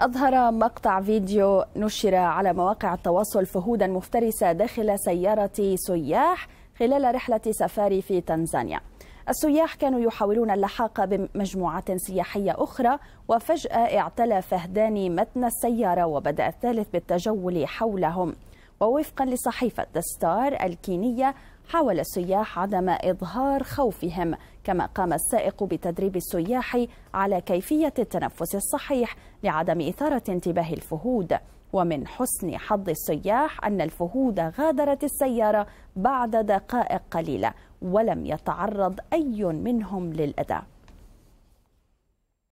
أظهر مقطع فيديو نشر على مواقع التواصل فهودا مفترسة داخل سيارة سياح خلال رحلة سفاري في تنزانيا السياح كانوا يحاولون اللحاق بمجموعات سياحية أخرى وفجأة اعتلى فهدان متن السيارة وبدأ الثالث بالتجول حولهم ووفقا لصحيفة ستار الكينية حاول السياح عدم إظهار خوفهم كما قام السائق بتدريب السياح على كيفية التنفس الصحيح لعدم إثارة انتباه الفهود ومن حسن حظ السياح أن الفهود غادرت السيارة بعد دقائق قليلة ولم يتعرض أي منهم للأذى